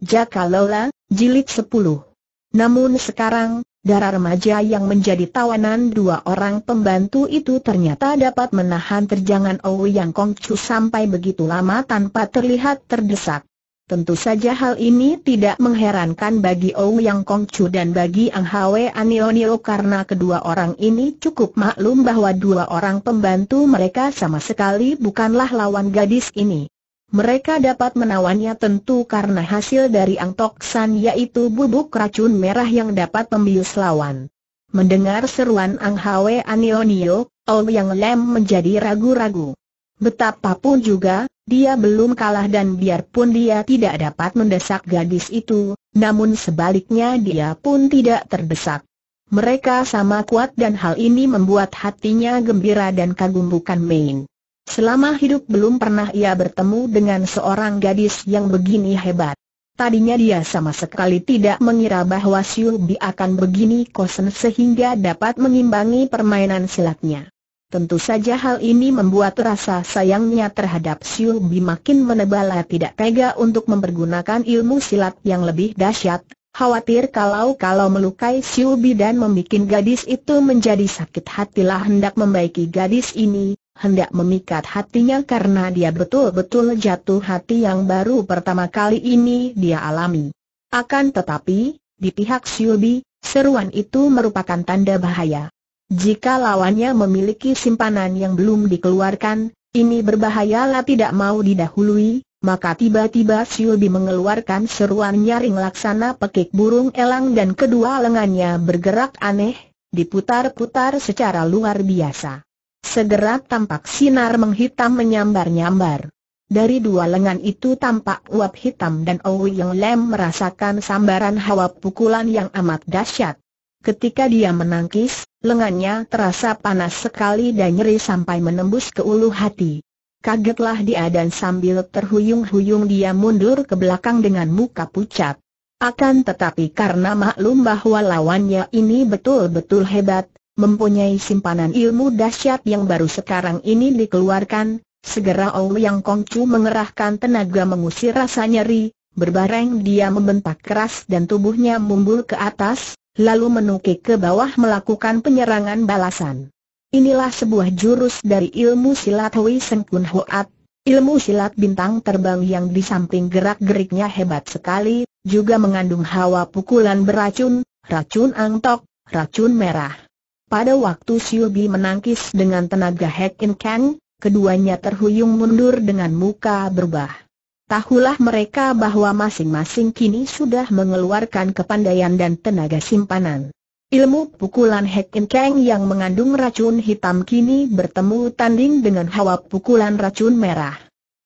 Jaka Lola, Jilid 10. Namun sekarang, darah remaja yang menjadi tawanan dua orang pembantu itu ternyata dapat menahan terjangan Ouyang Kongcu sampai begitu lama tanpa terlihat terdesak. Tentu saja hal ini tidak mengherankan bagi Ouyang Kongcu dan bagi Ang Hwe Anionio karena kedua orang ini cukup maklum bahwa dua orang pembantu mereka sama sekali bukanlah lawan gadis ini mereka dapat menawannya tentu karena hasil dari Tok san yaitu bubuk racun merah yang dapat membius lawan. Mendengar seruan Ang Hwe Anionio, Ol Yang Lem menjadi ragu-ragu. Betapapun juga, dia belum kalah dan biarpun dia tidak dapat mendesak gadis itu, namun sebaliknya dia pun tidak terdesak. Mereka sama kuat dan hal ini membuat hatinya gembira dan kagum bukan main. Selama hidup belum pernah ia bertemu dengan seorang gadis yang begini hebat. Tadinya dia sama sekali tidak mengira bahwa Siu Bi akan begini kosen sehingga dapat mengimbangi permainan silatnya. Tentu saja hal ini membuat rasa sayangnya terhadap Siu Bi makin menebal tidak tega untuk mempergunakan ilmu silat yang lebih dahsyat, Khawatir kalau-kalau melukai Bi dan membuat gadis itu menjadi sakit hatilah hendak membaiki gadis ini, hendak memikat hatinya karena dia betul-betul jatuh hati yang baru pertama kali ini dia alami. Akan tetapi, di pihak Siobi, seruan itu merupakan tanda bahaya. Jika lawannya memiliki simpanan yang belum dikeluarkan, ini berbahayalah tidak mau didahului, maka tiba-tiba Siobi mengeluarkan seruan nyaring laksana pekik burung elang dan kedua lengannya bergerak aneh, diputar-putar secara luar biasa. Segera tampak sinar menghitam menyambar-nyambar. Dari dua lengan itu tampak uap hitam dan Owi Yang Lem merasakan sambaran hawa pukulan yang amat dahsyat. Ketika dia menangkis, lengannya terasa panas sekali dan nyeri sampai menembus ke ulu hati. Kagetlah dia dan sambil terhuyung-huyung dia mundur ke belakang dengan muka pucat. Akan tetapi karena maklum bahwa lawannya ini betul-betul hebat, mempunyai simpanan ilmu dahsyat yang baru sekarang ini dikeluarkan, segera Yang Kongcu mengerahkan tenaga mengusir rasa nyeri, berbareng dia membentak keras dan tubuhnya mumbul ke atas, lalu menukik ke bawah melakukan penyerangan balasan. Inilah sebuah jurus dari ilmu silat Hui Seng Kun Hoat, ilmu silat bintang terbang yang di samping gerak-geriknya hebat sekali, juga mengandung hawa pukulan beracun, racun angtok, racun merah. Pada waktu Bi menangkis dengan tenaga In Kang, keduanya terhuyung mundur dengan muka berubah. Tahulah mereka bahwa masing-masing kini sudah mengeluarkan kepandaian dan tenaga simpanan. Ilmu pukulan In Kang yang mengandung racun hitam kini bertemu tanding dengan hawa pukulan racun merah.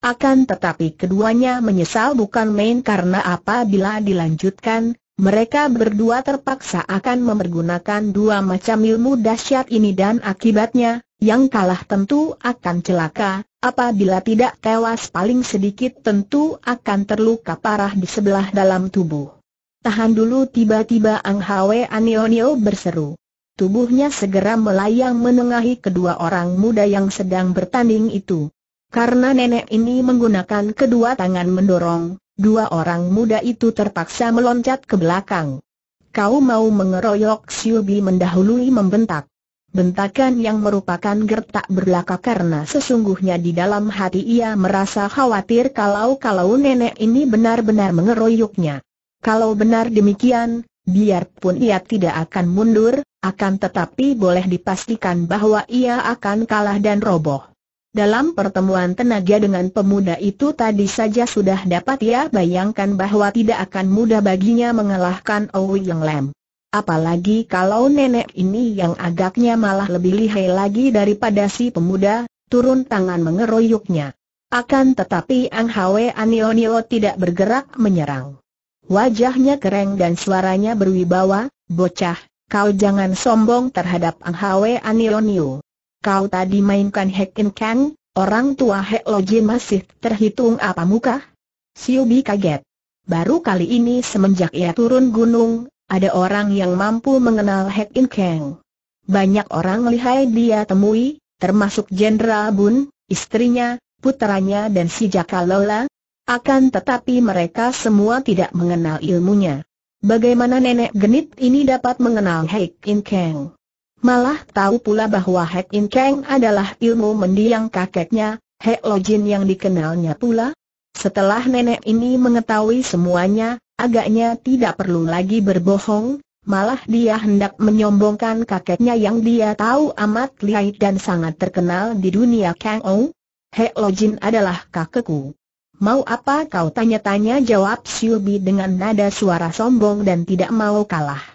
Akan tetapi keduanya menyesal bukan main karena apabila dilanjutkan, mereka berdua terpaksa akan mempergunakan dua macam ilmu dahsyat ini dan akibatnya, yang kalah tentu akan celaka, apabila tidak tewas paling sedikit tentu akan terluka parah di sebelah dalam tubuh. Tahan dulu tiba-tiba Ang Hwe Anionio berseru. Tubuhnya segera melayang menengahi kedua orang muda yang sedang bertanding itu. Karena nenek ini menggunakan kedua tangan mendorong, Dua orang muda itu terpaksa meloncat ke belakang. Kau mau mengeroyok Siubi mendahului membentak. Bentakan yang merupakan gertak berlaka karena sesungguhnya di dalam hati ia merasa khawatir kalau-kalau nenek ini benar-benar mengeroyoknya. Kalau benar demikian, biarpun ia tidak akan mundur, akan tetapi boleh dipastikan bahwa ia akan kalah dan roboh. Dalam pertemuan tenaga dengan pemuda itu tadi saja sudah dapat ia bayangkan bahwa tidak akan mudah baginya mengalahkan Owi Yang Lem. Apalagi kalau nenek ini yang agaknya malah lebih lihai lagi daripada si pemuda, turun tangan mengeroyoknya. Akan tetapi Ang Hwe Anionio tidak bergerak menyerang. Wajahnya kereng dan suaranya berwibawa, bocah, kau jangan sombong terhadap Ang Hwe Anionio. Kau tadi mainkan In Kang, orang tua Hek Jin masih terhitung apa Siu Siobi kaget. Baru kali ini semenjak ia turun gunung, ada orang yang mampu mengenal In Kang. Banyak orang lihai dia temui, termasuk Jenderal Bun, istrinya, putranya dan si Jaka Lola. Akan tetapi mereka semua tidak mengenal ilmunya. Bagaimana nenek genit ini dapat mengenal Hek In Kang? Malah tahu pula bahwa Hek In Kang adalah ilmu mendiang kakeknya, Hek Lo Jin yang dikenalnya pula. Setelah nenek ini mengetahui semuanya, agaknya tidak perlu lagi berbohong, malah dia hendak menyombongkan kakeknya yang dia tahu amat lihai dan sangat terkenal di dunia Kang Ou. Hek Lo Jin adalah kakekku. Mau apa kau tanya-tanya jawab Bi dengan nada suara sombong dan tidak mau kalah.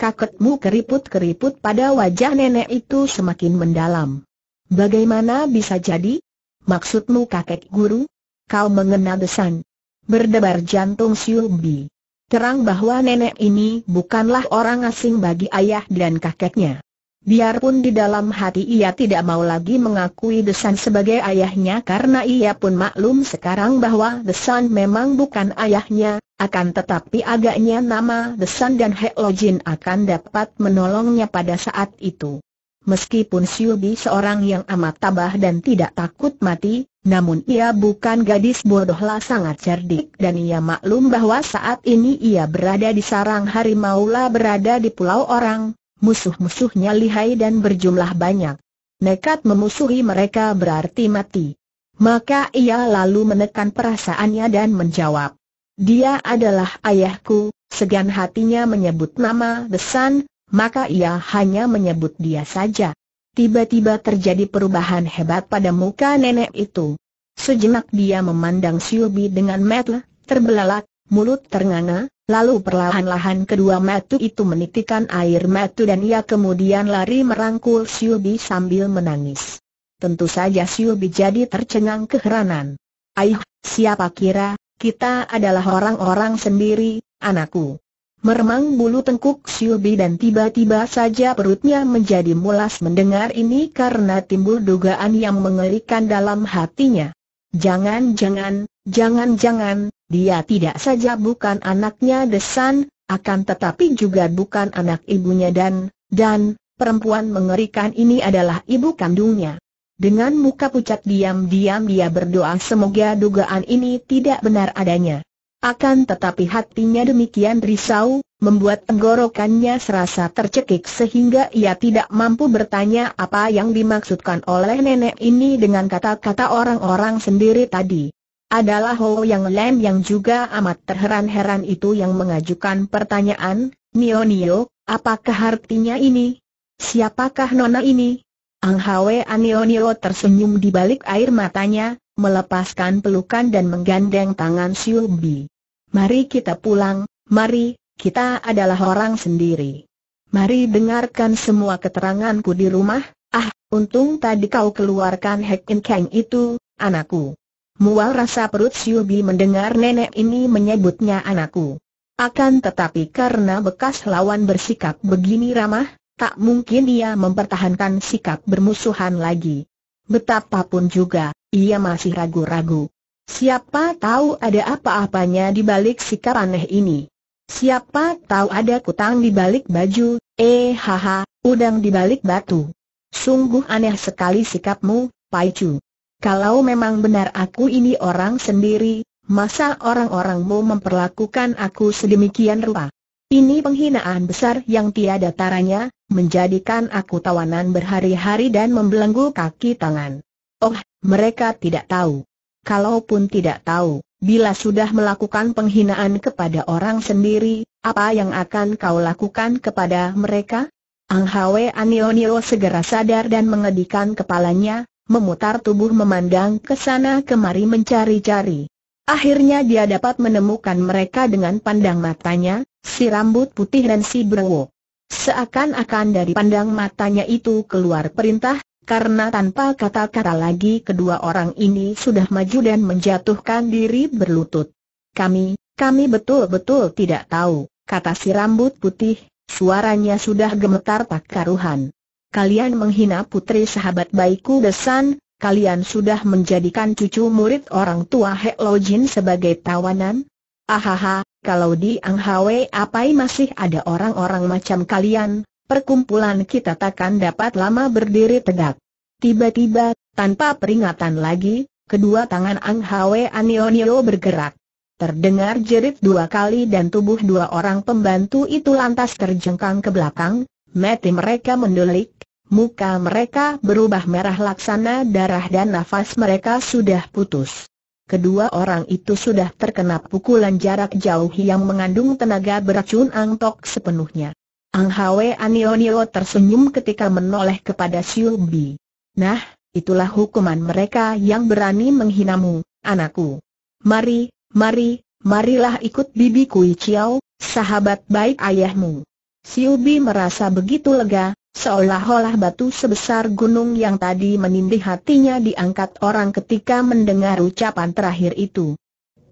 Kakekmu keriput-keriput pada wajah nenek itu semakin mendalam. Bagaimana bisa jadi? Maksudmu kakek guru? Kau mengena desan. Berdebar jantung Siubi. Terang bahwa nenek ini bukanlah orang asing bagi ayah dan kakeknya. Biarpun di dalam hati ia tidak mau lagi mengakui Desan sebagai ayahnya karena ia pun maklum sekarang bahwa Desan memang bukan ayahnya, akan tetapi agaknya nama Desan dan Heklojin akan dapat menolongnya pada saat itu. Meskipun Bi seorang yang amat tabah dan tidak takut mati, namun ia bukan gadis bodohlah sangat cerdik dan ia maklum bahwa saat ini ia berada di sarang harimau lah berada di pulau orang, musuh-musuhnya lihai dan berjumlah banyak. Nekat memusuhi mereka berarti mati. Maka ia lalu menekan perasaannya dan menjawab, dia adalah ayahku, segan hatinya menyebut nama Besan, maka ia hanya menyebut dia saja. Tiba-tiba terjadi perubahan hebat pada muka nenek itu. Sejenak dia memandang Siubi dengan mata terbelalak, mulut ternganga, lalu perlahan-lahan kedua mata itu menitikan air mata dan ia kemudian lari merangkul Siubi sambil menangis. Tentu saja Siubi jadi tercengang keheranan. Ayuh, siapa kira kita adalah orang-orang sendiri, anakku. Meremang bulu tengkuk Siubi dan tiba-tiba saja perutnya menjadi mulas mendengar ini karena timbul dugaan yang mengerikan dalam hatinya. Jangan-jangan, jangan-jangan, dia tidak saja bukan anaknya Desan, akan tetapi juga bukan anak ibunya dan, dan, perempuan mengerikan ini adalah ibu kandungnya. Dengan muka pucat diam-diam dia berdoa semoga dugaan ini tidak benar adanya. Akan tetapi hatinya demikian risau, membuat tenggorokannya serasa tercekik sehingga ia tidak mampu bertanya apa yang dimaksudkan oleh nenek ini dengan kata-kata orang-orang sendiri tadi. Adalah Ho Yang Lem yang juga amat terheran-heran itu yang mengajukan pertanyaan, Nio Nio, apakah artinya ini? Siapakah Nona ini? Ang Hwe Anionio tersenyum di balik air matanya, melepaskan pelukan dan menggandeng tangan Siu Bi. Mari kita pulang, mari, kita adalah orang sendiri. Mari dengarkan semua keteranganku di rumah, ah, untung tadi kau keluarkan In Kang itu, anakku. Mual rasa perut Siu Bi mendengar nenek ini menyebutnya anakku. Akan tetapi karena bekas lawan bersikap begini ramah, tak mungkin ia mempertahankan sikap bermusuhan lagi. Betapapun juga, ia masih ragu-ragu. Siapa tahu ada apa-apanya di balik sikap aneh ini. Siapa tahu ada kutang di balik baju, eh haha, udang di balik batu. Sungguh aneh sekali sikapmu, Chu. Kalau memang benar aku ini orang sendiri, masa orang-orangmu memperlakukan aku sedemikian rupa? Ini penghinaan besar yang tiada taranya, menjadikan aku tawanan berhari-hari dan membelenggu kaki tangan. Oh, mereka tidak tahu. Kalaupun tidak tahu, bila sudah melakukan penghinaan kepada orang sendiri, apa yang akan kau lakukan kepada mereka? Ang Hwe Anionio segera sadar dan mengedikan kepalanya, memutar tubuh memandang ke sana kemari mencari-cari. Akhirnya dia dapat menemukan mereka dengan pandang matanya, si rambut putih dan si brewo, Seakan-akan dari pandang matanya itu keluar perintah, karena tanpa kata-kata lagi kedua orang ini sudah maju dan menjatuhkan diri berlutut. Kami, kami betul-betul tidak tahu, kata si rambut putih, suaranya sudah gemetar tak karuhan. Kalian menghina putri sahabat baikku Desan, kalian sudah menjadikan cucu murid orang tua Hek sebagai tawanan, Ahaha, kalau di Hwe, apai masih ada orang-orang macam kalian, perkumpulan kita takkan dapat lama berdiri tegak. Tiba-tiba, tanpa peringatan lagi, kedua tangan Anghwe Anionio bergerak. Terdengar jerit dua kali dan tubuh dua orang pembantu itu lantas terjengkang ke belakang, mati mereka mendelik, muka mereka berubah merah laksana darah dan nafas mereka sudah putus. Kedua orang itu sudah terkena pukulan jarak jauh yang mengandung tenaga beracun Tok sepenuhnya. Ang Hwe Anionio tersenyum ketika menoleh kepada Siu Bi. Nah, itulah hukuman mereka yang berani menghinamu, anakku. Mari, mari, marilah ikut Bibi Kui Chiao, sahabat baik ayahmu. Siu Bi merasa begitu lega, Seolah-olah batu sebesar gunung yang tadi menindih hatinya diangkat orang ketika mendengar ucapan terakhir itu.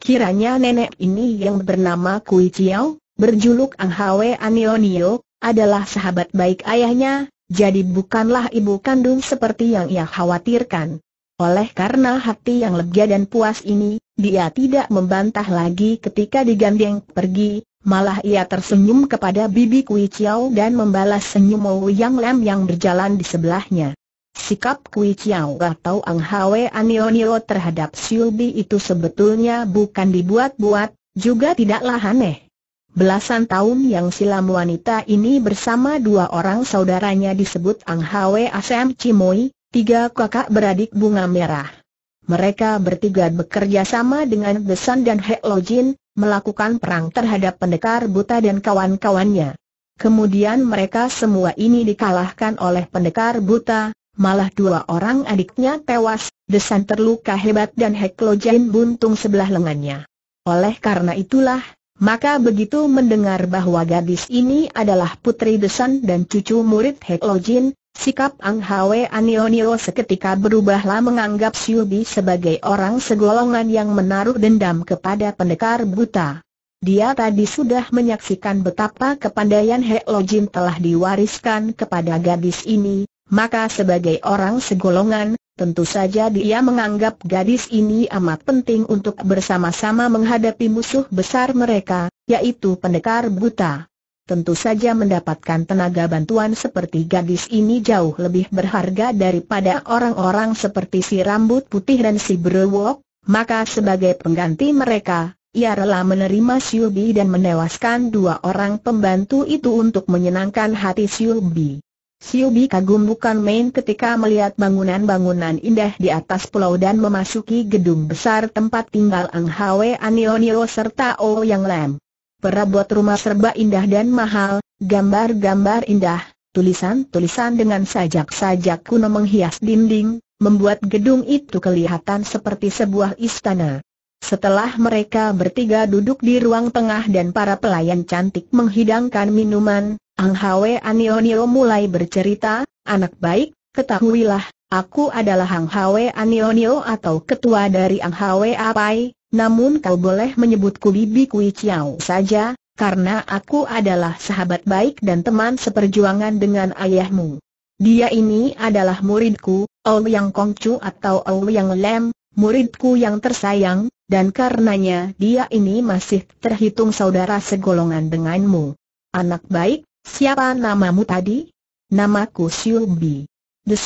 Kiranya nenek ini yang bernama Kui Chiao, berjuluk Ang Hwe Anionio, adalah sahabat baik ayahnya, jadi bukanlah ibu kandung seperti yang ia khawatirkan. Oleh karena hati yang lega dan puas ini, dia tidak membantah lagi ketika digandeng pergi, malah ia tersenyum kepada Bibi Kui Chiao dan membalas senyum Wu Yang Lam yang berjalan di sebelahnya. Sikap Kui Chiao atau Ang Hwe Anionio terhadap Bi itu sebetulnya bukan dibuat-buat, juga tidaklah aneh. Belasan tahun yang silam wanita ini bersama dua orang saudaranya disebut Ang Hwe Asem Chimoi, tiga kakak beradik bunga merah. Mereka bertiga bekerja sama dengan Besan dan Hek Lojin, melakukan perang terhadap pendekar buta dan kawan-kawannya. Kemudian mereka semua ini dikalahkan oleh pendekar buta, malah dua orang adiknya tewas, Desan terluka hebat dan Heklo buntung sebelah lengannya. Oleh karena itulah, maka begitu mendengar bahwa gadis ini adalah putri Desan dan cucu murid Heklo Sikap Ang Hwe Anionio seketika berubahlah menganggap Bi sebagai orang segolongan yang menaruh dendam kepada pendekar buta. Dia tadi sudah menyaksikan betapa kepandaian He Lo Jin telah diwariskan kepada gadis ini, maka sebagai orang segolongan, tentu saja dia menganggap gadis ini amat penting untuk bersama-sama menghadapi musuh besar mereka, yaitu pendekar buta tentu saja mendapatkan tenaga bantuan seperti gadis ini jauh lebih berharga daripada orang-orang seperti si rambut putih dan si berwok, maka sebagai pengganti mereka, ia rela menerima Siubi dan menewaskan dua orang pembantu itu untuk menyenangkan hati Siubi. Siubi kagum bukan main ketika melihat bangunan-bangunan indah di atas pulau dan memasuki gedung besar tempat tinggal Ang Hwe Anionio serta O Yang Lam perabot rumah serba indah dan mahal, gambar-gambar indah, tulisan-tulisan dengan sajak-sajak kuno menghias dinding, membuat gedung itu kelihatan seperti sebuah istana. Setelah mereka bertiga duduk di ruang tengah dan para pelayan cantik menghidangkan minuman, Ang Hwe Anionio mulai bercerita, anak baik, Ketahuilah, aku adalah Hang Hwe Anionio atau ketua dari Ang Hwe Apai, namun kau boleh menyebutku Bibi Kui Chiao saja, karena aku adalah sahabat baik dan teman seperjuangan dengan ayahmu. Dia ini adalah muridku, Yang Kong Kongcu atau Yang Lem, muridku yang tersayang, dan karenanya dia ini masih terhitung saudara segolongan denganmu. Anak baik, siapa namamu tadi? Namaku Siu Bi. The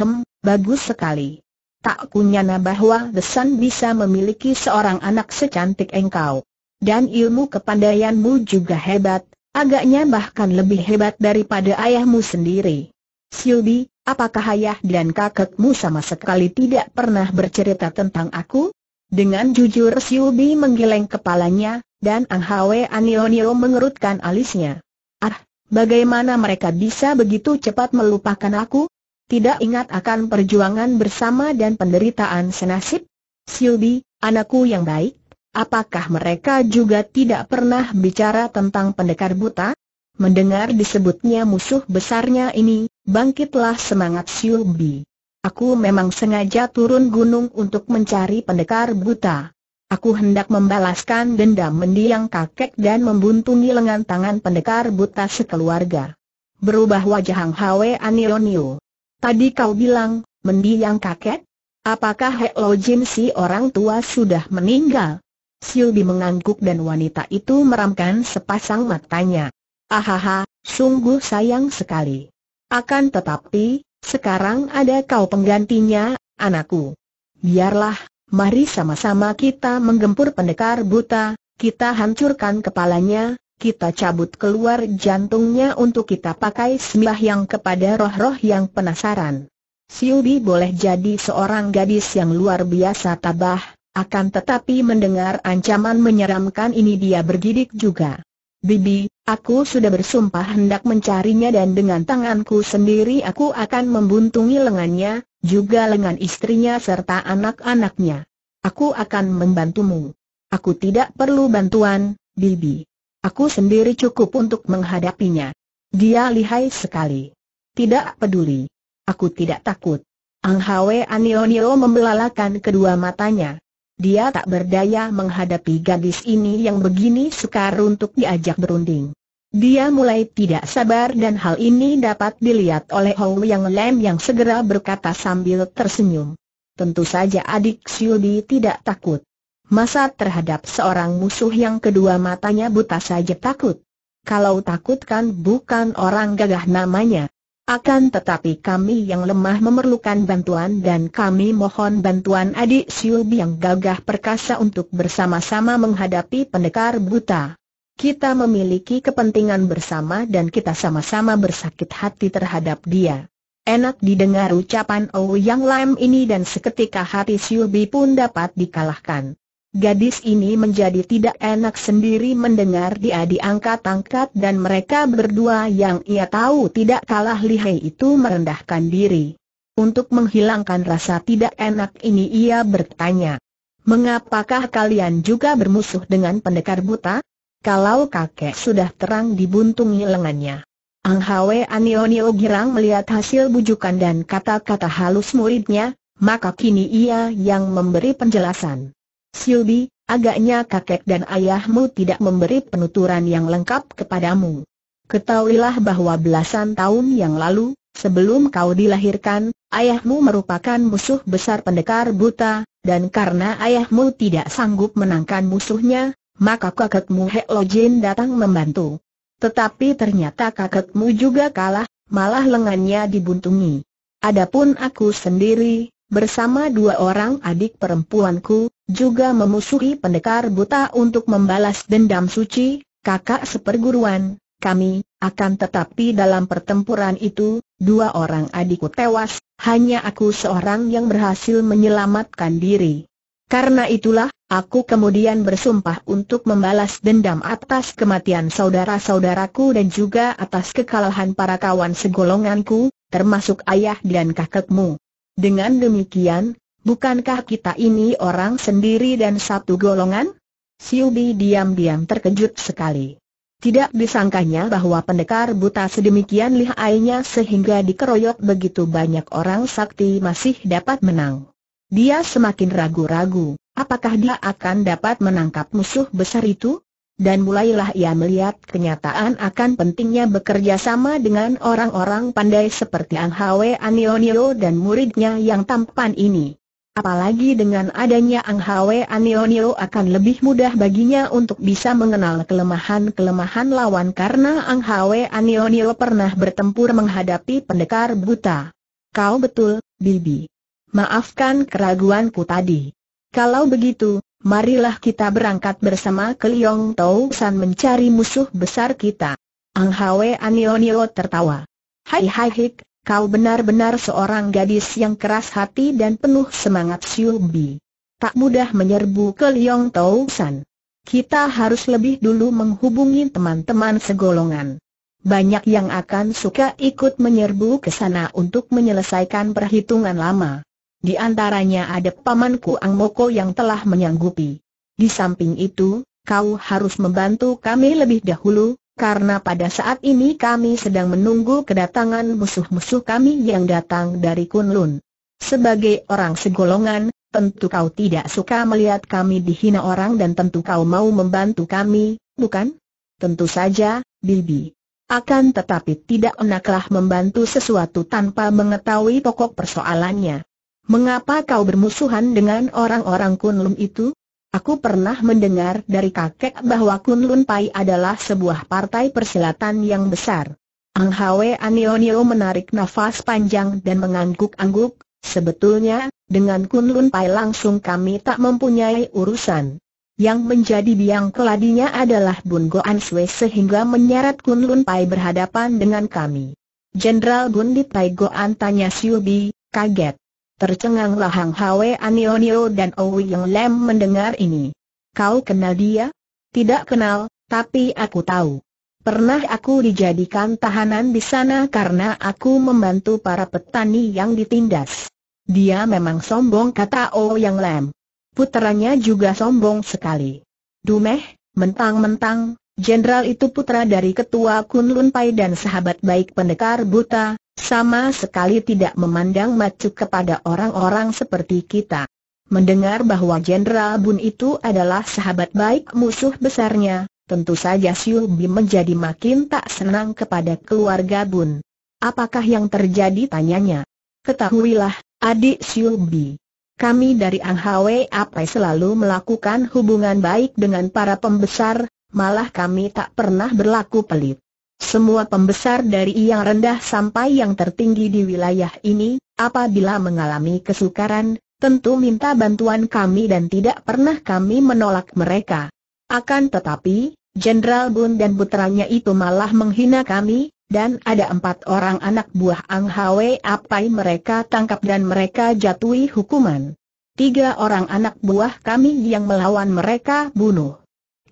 hem, bagus sekali. Tak kunyana bahwa The Sun bisa memiliki seorang anak secantik engkau. Dan ilmu kepandaianmu juga hebat, agaknya bahkan lebih hebat daripada ayahmu sendiri. Xiubi, apakah ayah dan kakekmu sama sekali tidak pernah bercerita tentang aku? Dengan jujur Xiubi menggeleng kepalanya, dan Ang Hwe Anionio mengerutkan alisnya. Ah, bagaimana mereka bisa begitu cepat melupakan aku? tidak ingat akan perjuangan bersama dan penderitaan senasib? Siubi, anakku yang baik, apakah mereka juga tidak pernah bicara tentang pendekar buta? Mendengar disebutnya musuh besarnya ini, bangkitlah semangat Siubi. Aku memang sengaja turun gunung untuk mencari pendekar buta. Aku hendak membalaskan dendam mendiang kakek dan membuntungi lengan tangan pendekar buta sekeluarga. Berubah wajah Hang Hwe Anilonio. Tadi kau bilang, mendiang kakek? Apakah Hek Lo Jin si orang tua sudah meninggal? Silbi mengangguk dan wanita itu meramkan sepasang matanya. Ahaha, sungguh sayang sekali. Akan tetapi, sekarang ada kau penggantinya, anakku. Biarlah, mari sama-sama kita menggempur pendekar buta, kita hancurkan kepalanya, kita cabut keluar jantungnya untuk kita pakai yang kepada roh-roh yang penasaran. Siubi boleh jadi seorang gadis yang luar biasa tabah, akan tetapi mendengar ancaman menyeramkan ini dia bergidik juga. Bibi, aku sudah bersumpah hendak mencarinya dan dengan tanganku sendiri aku akan membuntungi lengannya, juga lengan istrinya serta anak-anaknya. Aku akan membantumu. Aku tidak perlu bantuan, Bibi. Aku sendiri cukup untuk menghadapinya. Dia lihai sekali. Tidak peduli. Aku tidak takut. Ang Hwe Anionio membelalakan kedua matanya. Dia tak berdaya menghadapi gadis ini yang begini sukar untuk diajak berunding. Dia mulai tidak sabar dan hal ini dapat dilihat oleh Hou Yang Lem yang segera berkata sambil tersenyum. Tentu saja adik Siudi tidak takut. Masa terhadap seorang musuh yang kedua matanya buta saja takut. Kalau takut kan bukan orang gagah namanya. Akan tetapi kami yang lemah memerlukan bantuan dan kami mohon bantuan adik Siub yang gagah perkasa untuk bersama-sama menghadapi pendekar buta. Kita memiliki kepentingan bersama dan kita sama-sama bersakit hati terhadap dia. Enak didengar ucapan Oh Yang Lam ini dan seketika hati Siubi pun dapat dikalahkan. Gadis ini menjadi tidak enak sendiri mendengar dia diangkat-angkat dan mereka berdua yang ia tahu tidak kalah lihai itu merendahkan diri. Untuk menghilangkan rasa tidak enak ini ia bertanya, Mengapakah kalian juga bermusuh dengan pendekar buta? Kalau kakek sudah terang dibuntungi lengannya. Ang Hwe Anionio girang melihat hasil bujukan dan kata-kata halus muridnya, maka kini ia yang memberi penjelasan. Silbi, agaknya kakek dan ayahmu tidak memberi penuturan yang lengkap kepadamu. Ketahuilah bahwa belasan tahun yang lalu, sebelum kau dilahirkan, ayahmu merupakan musuh besar pendekar buta, dan karena ayahmu tidak sanggup menangkan musuhnya, maka kakekmu Hek Jin datang membantu. Tetapi ternyata kakekmu juga kalah, malah lengannya dibuntungi. Adapun aku sendiri, bersama dua orang adik perempuanku, juga memusuhi pendekar buta untuk membalas dendam suci, kakak seperguruan, kami, akan tetapi dalam pertempuran itu, dua orang adikku tewas, hanya aku seorang yang berhasil menyelamatkan diri. Karena itulah, aku kemudian bersumpah untuk membalas dendam atas kematian saudara-saudaraku dan juga atas kekalahan para kawan segolonganku, termasuk ayah dan kakekmu. Dengan demikian, bukankah kita ini orang sendiri dan satu golongan? Siubi diam-diam terkejut sekali. Tidak disangkanya bahwa pendekar buta sedemikian lihainya sehingga dikeroyok begitu banyak orang sakti masih dapat menang. Dia semakin ragu-ragu, apakah dia akan dapat menangkap musuh besar itu? dan mulailah ia melihat kenyataan akan pentingnya bekerja sama dengan orang-orang pandai seperti Ang Hwe Anionio dan muridnya yang tampan ini. Apalagi dengan adanya Ang Hwe Anionio akan lebih mudah baginya untuk bisa mengenal kelemahan-kelemahan lawan karena Ang Hwe Anionio pernah bertempur menghadapi pendekar buta. Kau betul, Bibi. Maafkan keraguanku tadi. Kalau begitu, marilah kita berangkat bersama ke Liong Tau San mencari musuh besar kita. Ang Hwe Anionio tertawa. Hai hai hik, kau benar-benar seorang gadis yang keras hati dan penuh semangat Siubi. Tak mudah menyerbu ke Liong Tau San. Kita harus lebih dulu menghubungi teman-teman segolongan. Banyak yang akan suka ikut menyerbu ke sana untuk menyelesaikan perhitungan lama. Di antaranya ada pamanku Ang Moko yang telah menyanggupi. Di samping itu, kau harus membantu kami lebih dahulu, karena pada saat ini kami sedang menunggu kedatangan musuh-musuh kami yang datang dari Kunlun. Sebagai orang segolongan, tentu kau tidak suka melihat kami dihina orang dan tentu kau mau membantu kami, bukan? Tentu saja, Bibi. Akan tetapi tidak enaklah membantu sesuatu tanpa mengetahui pokok persoalannya. Mengapa kau bermusuhan dengan orang-orang Kunlun itu? Aku pernah mendengar dari kakek bahwa Kunlun Pai adalah sebuah partai persilatan yang besar. Ang Hwe Anionio menarik nafas panjang dan mengangguk-angguk, sebetulnya, dengan Kunlun Pai langsung kami tak mempunyai urusan. Yang menjadi biang keladinya adalah Bun Goan Swe sehingga menyeret Kunlun Pai berhadapan dengan kami. Jenderal Bun Pai Goan tanya Siubi, kaget. Tercenganglah Hang Hwe Anionio dan Owi Yang Lem mendengar ini. Kau kenal dia? Tidak kenal, tapi aku tahu. Pernah aku dijadikan tahanan di sana karena aku membantu para petani yang ditindas. Dia memang sombong kata O Yang Lem. Putranya juga sombong sekali. Dumeh, mentang-mentang, jenderal itu putra dari ketua Kunlun Lun Pai dan sahabat baik pendekar buta, sama sekali tidak memandang macu kepada orang-orang seperti kita. Mendengar bahwa Jenderal Bun itu adalah sahabat baik musuh besarnya, tentu saja Siubi menjadi makin tak senang kepada keluarga Bun. Apakah yang terjadi tanyanya? Ketahuilah, adik Siubi. Kami dari Ang Hwe Ape selalu melakukan hubungan baik dengan para pembesar, malah kami tak pernah berlaku pelit. Semua pembesar dari yang rendah sampai yang tertinggi di wilayah ini, apabila mengalami kesukaran, tentu minta bantuan kami dan tidak pernah kami menolak mereka. Akan tetapi, Jenderal Bun dan putranya itu malah menghina kami, dan ada empat orang anak buah Ang Hwe Apai mereka tangkap dan mereka jatuhi hukuman. Tiga orang anak buah kami yang melawan mereka bunuh.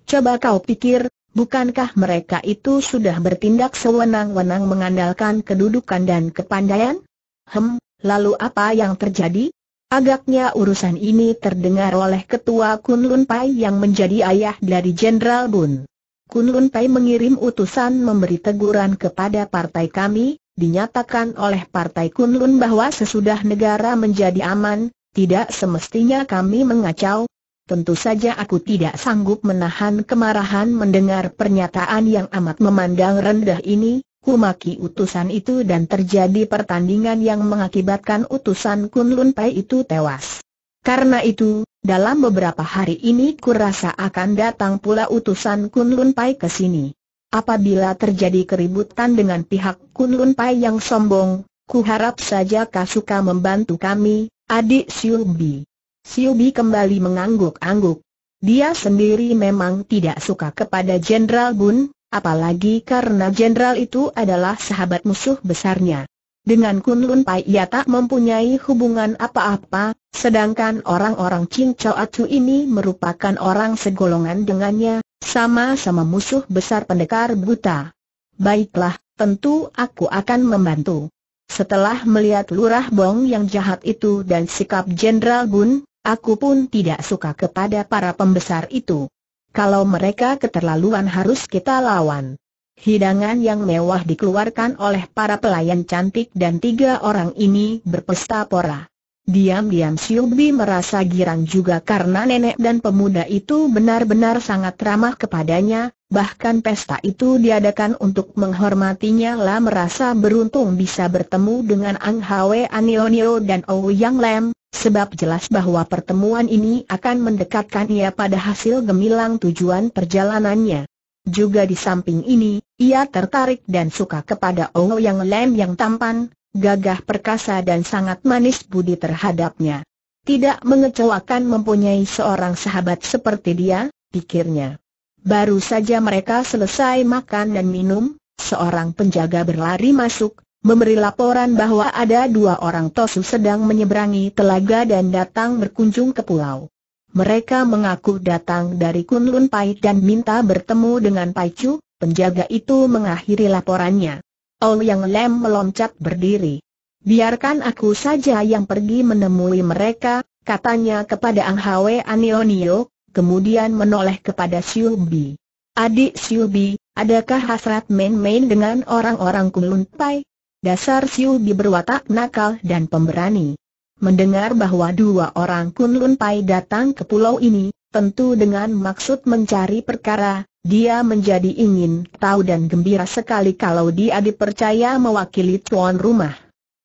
Coba kau pikir, Bukankah mereka itu sudah bertindak sewenang-wenang mengandalkan kedudukan dan kepandaian? Hem, lalu apa yang terjadi? Agaknya urusan ini terdengar oleh ketua Lun Pai yang menjadi ayah dari Jenderal Bun. Lun Pai mengirim utusan memberi teguran kepada partai kami, dinyatakan oleh partai Kunlun bahwa sesudah negara menjadi aman, tidak semestinya kami mengacau, Tentu saja aku tidak sanggup menahan kemarahan mendengar pernyataan yang amat memandang rendah ini, kumaki utusan itu dan terjadi pertandingan yang mengakibatkan utusan Kun Pai itu tewas. Karena itu, dalam beberapa hari ini kurasa akan datang pula utusan Kun Pai ke sini. Apabila terjadi keributan dengan pihak Kun Pai yang sombong, kuharap saja Kasuka membantu kami, adik Siubi. Siubi kembali mengangguk-angguk. Dia sendiri memang tidak suka kepada Jenderal Bun, apalagi karena jenderal itu adalah sahabat musuh besarnya. Dengan Kun Lun Pai ia tak mempunyai hubungan apa-apa, sedangkan orang-orang Ching Chou Acu ini merupakan orang segolongan dengannya, sama-sama musuh besar pendekar buta. Baiklah, tentu aku akan membantu. Setelah melihat Lurah Bong yang jahat itu dan sikap Jenderal Bun, Aku pun tidak suka kepada para pembesar itu. Kalau mereka keterlaluan harus kita lawan. Hidangan yang mewah dikeluarkan oleh para pelayan cantik dan tiga orang ini berpesta pora. Diam-diam Siubi merasa girang juga karena nenek dan pemuda itu benar-benar sangat ramah kepadanya, bahkan pesta itu diadakan untuk menghormatinya lah merasa beruntung bisa bertemu dengan Ang Hwe Anionio dan Ouyang Yang Lem, sebab jelas bahwa pertemuan ini akan mendekatkan ia pada hasil gemilang tujuan perjalanannya. Juga di samping ini, ia tertarik dan suka kepada Ong Yang Lem yang tampan, gagah perkasa dan sangat manis budi terhadapnya. Tidak mengecewakan mempunyai seorang sahabat seperti dia, pikirnya. Baru saja mereka selesai makan dan minum, seorang penjaga berlari masuk, memberi laporan bahwa ada dua orang Tosu sedang menyeberangi telaga dan datang berkunjung ke pulau. Mereka mengaku datang dari Kunlun Pai dan minta bertemu dengan Pai Chu, penjaga itu mengakhiri laporannya. Ol Yang Lem meloncat berdiri. Biarkan aku saja yang pergi menemui mereka, katanya kepada Ang Hwe Anionio, kemudian menoleh kepada Siu Bi. Adik Siu Bi, adakah hasrat main-main dengan orang-orang Kunlun Pai? Dasar Siu Bi berwatak nakal dan pemberani. Mendengar bahwa dua orang Kunlun Pai datang ke pulau ini, tentu dengan maksud mencari perkara, dia menjadi ingin tahu dan gembira sekali kalau dia dipercaya mewakili tuan rumah.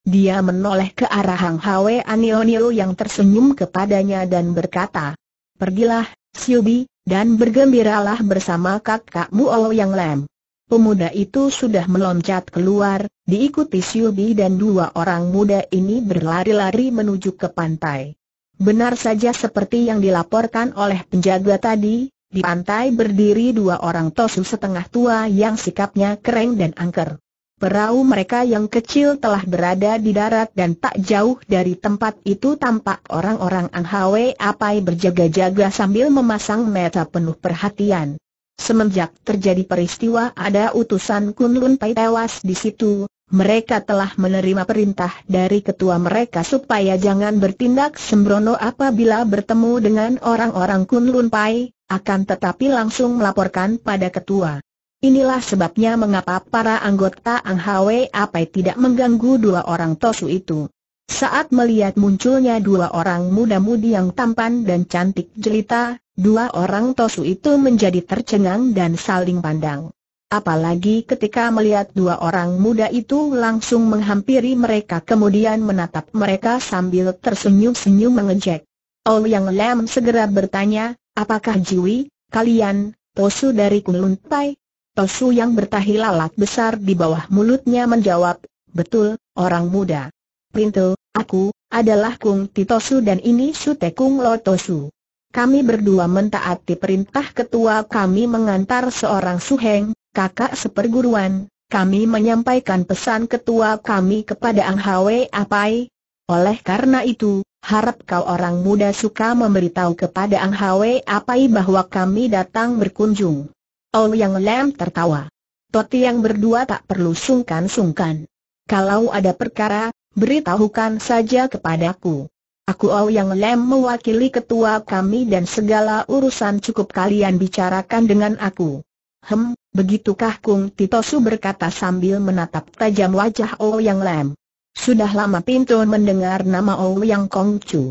Dia menoleh ke arah Hang Hwe Anionilo yang tersenyum kepadanya dan berkata, Pergilah, Siu Bi, dan bergembiralah bersama kakakmu Olo Yang Lem. Pemuda itu sudah meloncat keluar, diikuti Siubi dan dua orang muda ini berlari-lari menuju ke pantai. Benar saja seperti yang dilaporkan oleh penjaga tadi, di pantai berdiri dua orang tosu setengah tua yang sikapnya kering dan angker. Perahu mereka yang kecil telah berada di darat dan tak jauh dari tempat itu tampak orang-orang Anghwe Apai berjaga-jaga sambil memasang mata penuh perhatian. Semenjak terjadi peristiwa ada utusan Kunlun Pai tewas di situ, mereka telah menerima perintah dari ketua mereka supaya jangan bertindak sembrono apabila bertemu dengan orang-orang Kunlun Pai, akan tetapi langsung melaporkan pada ketua. Inilah sebabnya mengapa para anggota Ang Hwa Pai tidak mengganggu dua orang Tosu itu. Saat melihat munculnya dua orang muda-mudi yang tampan dan cantik jelita, dua orang tosu itu menjadi tercengang dan saling pandang. Apalagi ketika melihat dua orang muda itu langsung menghampiri mereka kemudian menatap mereka sambil tersenyum-senyum mengejek. Oh Yang Lam segera bertanya, apakah Jiwi, kalian, Tosu dari Pai? Tosu yang bertahi lalat besar di bawah mulutnya menjawab, betul, orang muda. Pintu, aku, adalah Kung Titosu dan ini Sute Kung Lotosu. Kami berdua mentaati perintah ketua kami mengantar seorang suheng, kakak seperguruan. Kami menyampaikan pesan ketua kami kepada Ang Hwe Apai. Oleh karena itu, harap kau orang muda suka memberitahu kepada Ang Hwe Apai bahwa kami datang berkunjung. Oh Yang Lem tertawa. Toti yang berdua tak perlu sungkan-sungkan. Kalau ada perkara, beritahukan saja kepadaku. Aku Au Yang Lem mewakili ketua kami dan segala urusan cukup kalian bicarakan dengan aku. Hem, begitukah Kung Titosu berkata sambil menatap tajam wajah Au Yang Lem. Sudah lama pintu mendengar nama Au Yang Kongcu.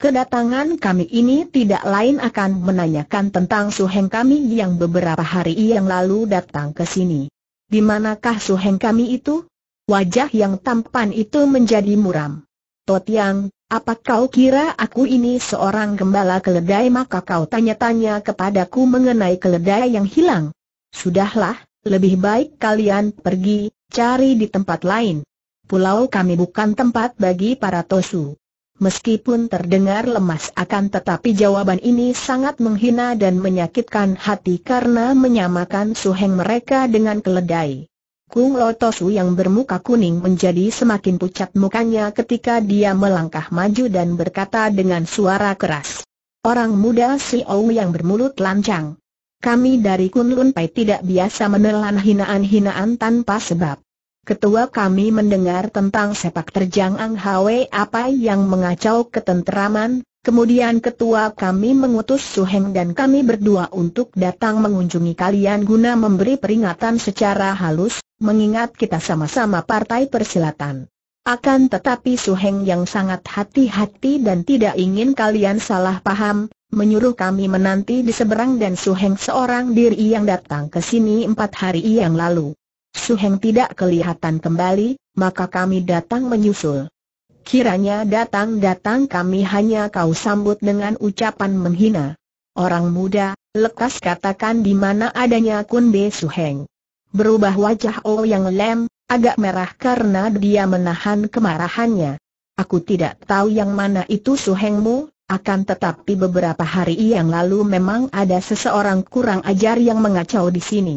Kedatangan kami ini tidak lain akan menanyakan tentang suheng kami yang beberapa hari yang lalu datang ke sini. Di manakah suheng kami itu? Wajah yang tampan itu menjadi muram. Totiang, apa kau kira aku ini seorang gembala keledai maka kau tanya-tanya kepadaku mengenai keledai yang hilang? Sudahlah, lebih baik kalian pergi, cari di tempat lain. Pulau kami bukan tempat bagi para tosu. Meskipun terdengar lemas akan tetapi jawaban ini sangat menghina dan menyakitkan hati karena menyamakan suheng mereka dengan keledai. Kung Lotosu yang bermuka kuning menjadi semakin pucat mukanya ketika dia melangkah maju dan berkata dengan suara keras. Orang muda si Ou yang bermulut lancang. Kami dari Kunlun Pai tidak biasa menelan hinaan-hinaan tanpa sebab. Ketua kami mendengar tentang sepak terjang Ang Hwe apa yang mengacau ketenteraman, Kemudian ketua kami mengutus Suheng dan kami berdua untuk datang mengunjungi kalian guna memberi peringatan secara halus, mengingat kita sama-sama partai persilatan. Akan tetapi Suheng yang sangat hati-hati dan tidak ingin kalian salah paham, menyuruh kami menanti di seberang dan Suheng seorang diri yang datang ke sini empat hari yang lalu. Suheng tidak kelihatan kembali, maka kami datang menyusul. Kiranya datang-datang kami hanya kau sambut dengan ucapan menghina. Orang muda, lekas katakan di mana adanya Kun Be Suheng. Berubah wajah o Yang Lem, agak merah karena dia menahan kemarahannya. Aku tidak tahu yang mana itu Suhengmu, akan tetapi beberapa hari yang lalu memang ada seseorang kurang ajar yang mengacau di sini.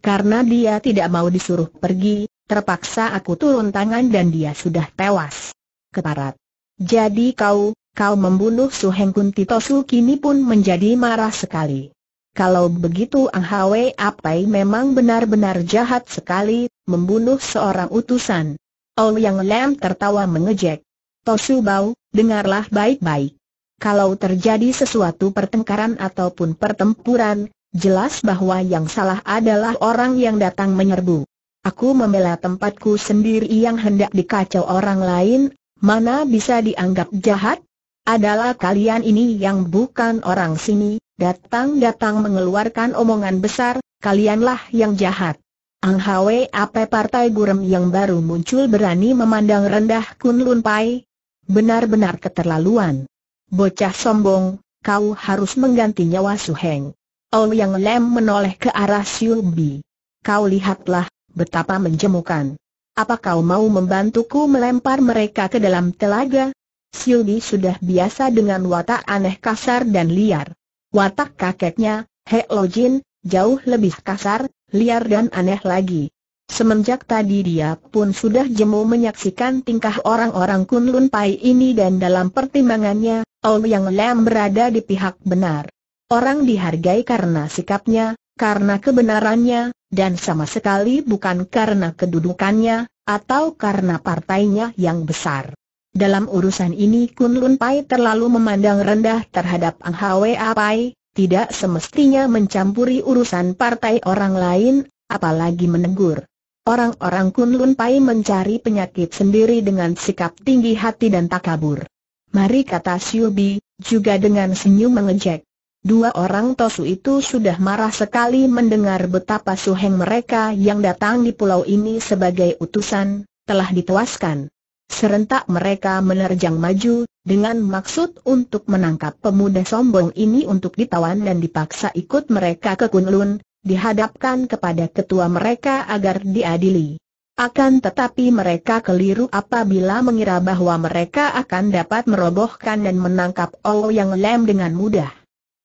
Karena dia tidak mau disuruh pergi, terpaksa aku turun tangan dan dia sudah tewas ketarat. Jadi kau, kau membunuh Su Heng Kun Tito Su kini pun menjadi marah sekali. Kalau begitu Ang Hwe Apai memang benar-benar jahat sekali, membunuh seorang utusan. Ol Yang Lam tertawa mengejek. Tosu Bau, dengarlah baik-baik. Kalau terjadi sesuatu pertengkaran ataupun pertempuran, jelas bahwa yang salah adalah orang yang datang menyerbu. Aku membela tempatku sendiri yang hendak dikacau orang lain, mana bisa dianggap jahat? Adalah kalian ini yang bukan orang sini, datang-datang mengeluarkan omongan besar, kalianlah yang jahat. Ang Hwe Ape Partai Gurem yang baru muncul berani memandang rendah Kun Lun Pai. Benar-benar keterlaluan. Bocah sombong, kau harus mengganti nyawa Suheng. yang Lem menoleh ke arah Siu Bi. Kau lihatlah, betapa menjemukan. Apa kau mau membantuku melempar mereka ke dalam telaga? Sildi sudah biasa dengan watak aneh kasar dan liar. Watak kakeknya, Lo Jin, jauh lebih kasar, liar dan aneh lagi. Semenjak tadi dia pun sudah jemu menyaksikan tingkah orang-orang Kunlun Pai ini dan dalam pertimbangannya, Ou Yang Lam berada di pihak benar. Orang dihargai karena sikapnya, karena kebenarannya, dan sama sekali bukan karena kedudukannya, atau karena partainya yang besar. Dalam urusan ini Kun Lun Pai terlalu memandang rendah terhadap Ang Hwa Pai, tidak semestinya mencampuri urusan partai orang lain, apalagi menegur. Orang-orang Kun Lun Pai mencari penyakit sendiri dengan sikap tinggi hati dan takabur. Mari kata Bi, juga dengan senyum mengejek. Dua orang Tosu itu sudah marah sekali mendengar betapa suheng mereka yang datang di pulau ini sebagai utusan, telah ditewaskan. Serentak mereka menerjang maju, dengan maksud untuk menangkap pemuda sombong ini untuk ditawan dan dipaksa ikut mereka ke Kunlun, dihadapkan kepada ketua mereka agar diadili. Akan tetapi mereka keliru apabila mengira bahwa mereka akan dapat merobohkan dan menangkap Ouyang Yang Lem dengan mudah.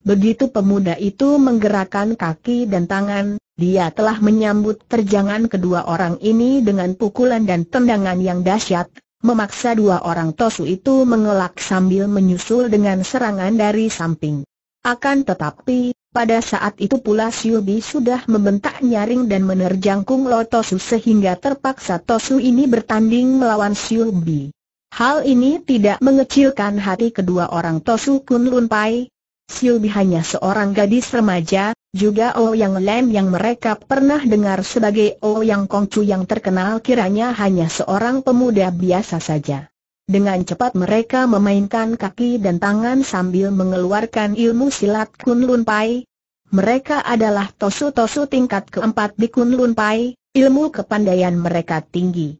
Begitu pemuda itu menggerakkan kaki dan tangan, dia telah menyambut terjangan kedua orang ini dengan pukulan dan tendangan yang dahsyat, memaksa dua orang tosu itu mengelak sambil menyusul dengan serangan dari samping. Akan tetapi, pada saat itu pula Siubi sudah membentak nyaring dan menerjang Kung Lo Tosu sehingga terpaksa Tosu ini bertanding melawan Siubi. Hal ini tidak mengecilkan hati kedua orang Tosu Kun Lun Pai, Silbi hanya seorang gadis remaja, juga Oh Yang Lem yang mereka pernah dengar sebagai Oh Yang Kongcu yang terkenal kiranya hanya seorang pemuda biasa saja. Dengan cepat mereka memainkan kaki dan tangan sambil mengeluarkan ilmu silat Kunlun Pai. Mereka adalah tosu-tosu tingkat keempat di Kunlun Pai, ilmu kepandaian mereka tinggi.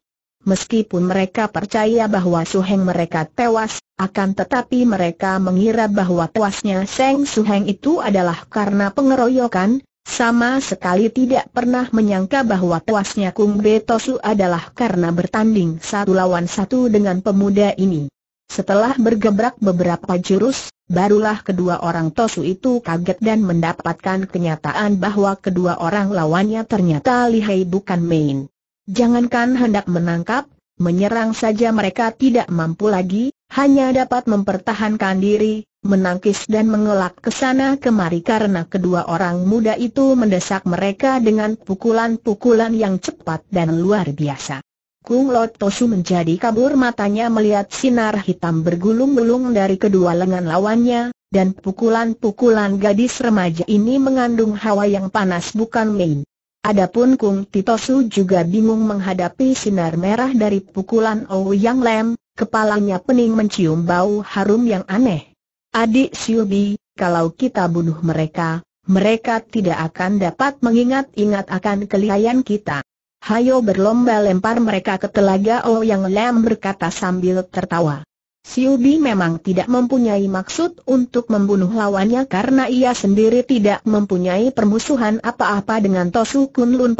Meskipun mereka percaya bahwa Suheng mereka tewas, akan tetapi mereka mengira bahwa tewasnya Seng Suheng itu adalah karena pengeroyokan, sama sekali tidak pernah menyangka bahwa tewasnya Kung Betosu adalah karena bertanding satu lawan satu dengan pemuda ini. Setelah bergebrak beberapa jurus, barulah kedua orang Tosu itu kaget dan mendapatkan kenyataan bahwa kedua orang lawannya ternyata lihai bukan main. Jangankan hendak menangkap, menyerang saja mereka tidak mampu lagi, hanya dapat mempertahankan diri, menangkis dan mengelak ke sana kemari karena kedua orang muda itu mendesak mereka dengan pukulan-pukulan yang cepat dan luar biasa. Kung Lo Tosu menjadi kabur matanya melihat sinar hitam bergulung-gulung dari kedua lengan lawannya, dan pukulan-pukulan gadis remaja ini mengandung hawa yang panas bukan main. Adapun Kung Titosu juga bingung menghadapi sinar merah dari pukulan Ouyang Lem, kepalanya pening mencium bau harum yang aneh. Adik Siubi, kalau kita bunuh mereka, mereka tidak akan dapat mengingat-ingat akan kelihayan kita. Hayo berlomba lempar mereka ke telaga Ouyang Lem berkata sambil tertawa. Siubi memang tidak mempunyai maksud untuk membunuh lawannya karena ia sendiri tidak mempunyai permusuhan apa-apa dengan Tosu Kun Lun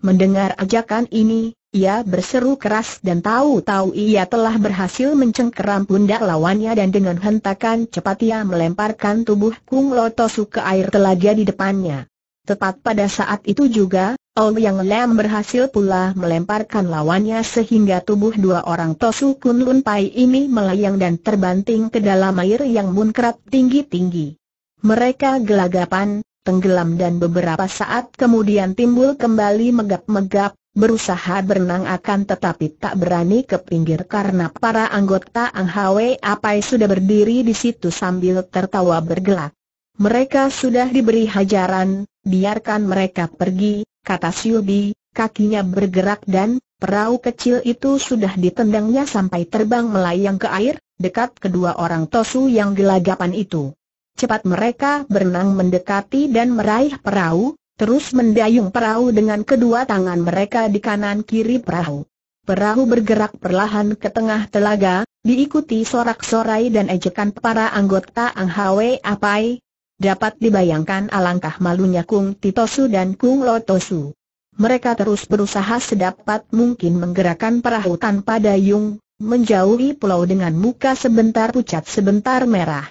Mendengar ajakan ini, ia berseru keras dan tahu-tahu ia telah berhasil mencengkeram pundak lawannya dan dengan hentakan cepat ia melemparkan tubuh Kung Lo Tosu ke air telaga di depannya. Tepat pada saat itu juga, yang lem berhasil pula melemparkan lawannya sehingga tubuh dua orang Tosu Kun Lun Pai ini melayang dan terbanting ke dalam air yang munkrat tinggi-tinggi. Mereka gelagapan, tenggelam dan beberapa saat kemudian timbul kembali megap-megap, berusaha berenang akan tetapi tak berani ke pinggir karena para anggota Ang Hwe Apai sudah berdiri di situ sambil tertawa bergelak. Mereka sudah diberi hajaran, biarkan mereka pergi, kata Siubi, kakinya bergerak dan perahu kecil itu sudah ditendangnya sampai terbang melayang ke air, dekat kedua orang Tosu yang gelagapan itu. Cepat mereka berenang mendekati dan meraih perahu, terus mendayung perahu dengan kedua tangan mereka di kanan kiri perahu. Perahu bergerak perlahan ke tengah telaga, diikuti sorak-sorai dan ejekan para anggota Ang Hwe Apai, Dapat dibayangkan alangkah malunya Kung Titosu dan Kung Lotosu. Mereka terus berusaha sedapat mungkin menggerakkan perahu tanpa dayung, menjauhi pulau dengan muka sebentar pucat sebentar merah.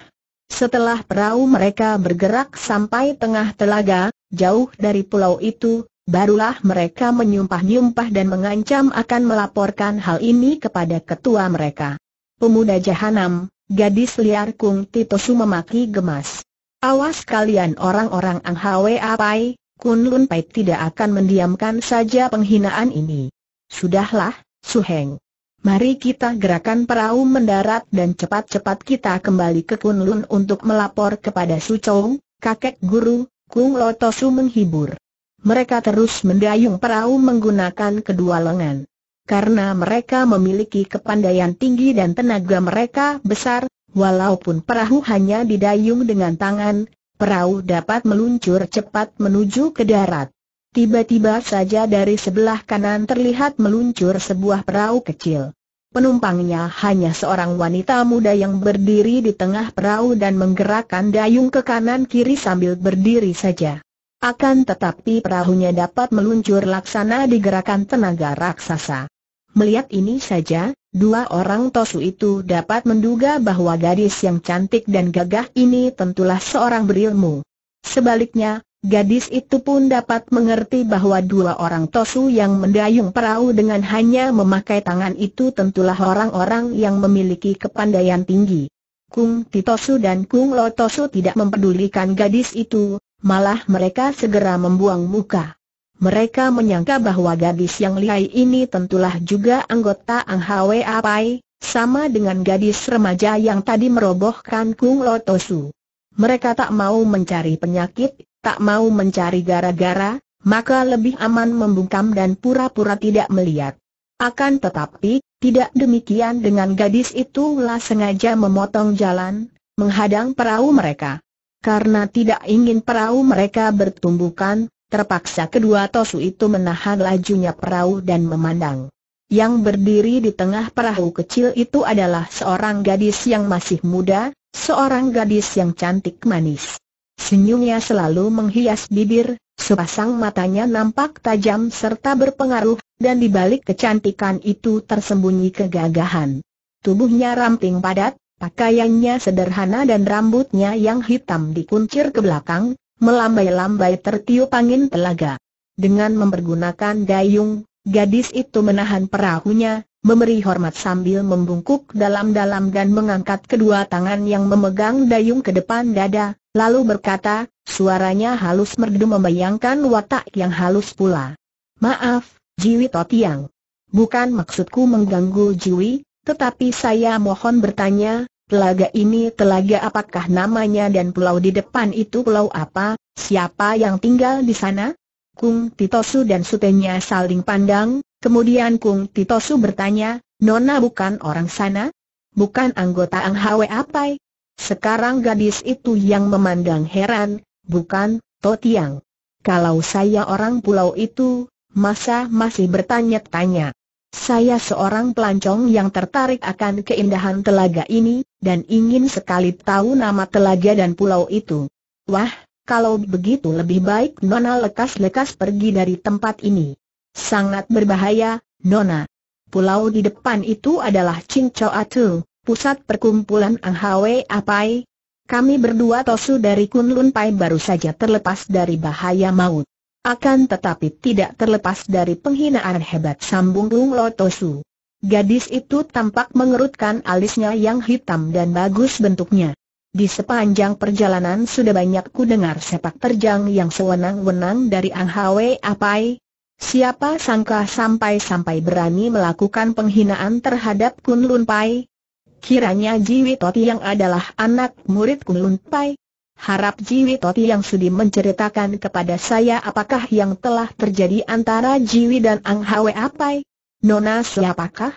Setelah perahu mereka bergerak sampai tengah telaga, jauh dari pulau itu, barulah mereka menyumpah-nyumpah dan mengancam akan melaporkan hal ini kepada ketua mereka. Pemuda Jahanam, gadis liar Kung Titosu memaki gemas. Awas kalian orang-orang Ang Hwa Apai, Kun Lun Pai tidak akan mendiamkan saja penghinaan ini. Sudahlah, Suheng. Mari kita gerakan perahu mendarat dan cepat-cepat kita kembali ke Kunlun untuk melapor kepada Su Chong, kakek guru, Kung Lotosu menghibur. Mereka terus mendayung perahu menggunakan kedua lengan. Karena mereka memiliki kepandaian tinggi dan tenaga mereka besar, Walaupun perahu hanya didayung dengan tangan, perahu dapat meluncur cepat menuju ke darat. Tiba-tiba saja dari sebelah kanan terlihat meluncur sebuah perahu kecil. Penumpangnya hanya seorang wanita muda yang berdiri di tengah perahu dan menggerakkan dayung ke kanan-kiri sambil berdiri saja. Akan tetapi perahunya dapat meluncur laksana digerakkan tenaga raksasa. Melihat ini saja, Dua orang tosu itu dapat menduga bahwa gadis yang cantik dan gagah ini tentulah seorang berilmu. Sebaliknya, gadis itu pun dapat mengerti bahwa dua orang tosu yang mendayung perahu dengan hanya memakai tangan itu tentulah orang-orang yang memiliki kepandaian tinggi. Kung Titosu dan Kung Lotosu tidak mempedulikan gadis itu, malah mereka segera membuang muka. Mereka menyangka bahwa gadis yang lihai ini tentulah juga anggota Ang Hwe Apai, sama dengan gadis remaja yang tadi merobohkan Kung Lotosu. Mereka tak mau mencari penyakit, tak mau mencari gara-gara, maka lebih aman membungkam dan pura-pura tidak melihat. Akan tetapi, tidak demikian dengan gadis itu, lah sengaja memotong jalan, menghadang perahu mereka. Karena tidak ingin perahu mereka bertumbukan, Terpaksa kedua Tosu itu menahan lajunya perahu dan memandang. Yang berdiri di tengah perahu kecil itu adalah seorang gadis yang masih muda, seorang gadis yang cantik manis. Senyumnya selalu menghias bibir, sepasang matanya nampak tajam serta berpengaruh, dan di balik kecantikan itu tersembunyi kegagahan. Tubuhnya ramping padat, pakaiannya sederhana dan rambutnya yang hitam dikuncir ke belakang, melambai-lambai tertiup angin telaga. Dengan mempergunakan dayung, gadis itu menahan perahunya, memberi hormat sambil membungkuk dalam-dalam dan mengangkat kedua tangan yang memegang dayung ke depan dada, lalu berkata, suaranya halus merdu membayangkan watak yang halus pula. Maaf, Jiwi Totiang. Bukan maksudku mengganggu Jiwi, tetapi saya mohon bertanya, Telaga ini telaga apakah namanya dan pulau di depan itu pulau apa, siapa yang tinggal di sana? Kung Titosu dan sutenya saling pandang, kemudian Kung Titosu bertanya, Nona bukan orang sana? Bukan anggota Ang Hwe Apai? Sekarang gadis itu yang memandang heran, bukan, Totiang. Kalau saya orang pulau itu, masa masih bertanya-tanya? Saya seorang pelancong yang tertarik akan keindahan telaga ini, dan ingin sekali tahu nama telaga dan pulau itu. Wah, kalau begitu lebih baik Nona lekas-lekas pergi dari tempat ini. Sangat berbahaya, Nona. Pulau di depan itu adalah Atu, pusat perkumpulan Anghawe Apai. Kami berdua Tosu dari Kunlun Pai baru saja terlepas dari bahaya maut. Akan tetapi tidak terlepas dari penghinaan hebat sambung Lung Lotosu. Gadis itu tampak mengerutkan alisnya yang hitam dan bagus bentuknya. Di sepanjang perjalanan sudah banyak ku dengar sepak terjang yang sewenang-wenang dari Ang Hwe Apai. Siapa sangka sampai-sampai berani melakukan penghinaan terhadap Kun Lun Pai? Kiranya Jiwi Toti yang adalah anak murid Kun Lun Pai, Harap Jiwi Toti yang sudi menceritakan kepada saya apakah yang telah terjadi antara Jiwi dan Ang Hwe Apai. Nona siapakah?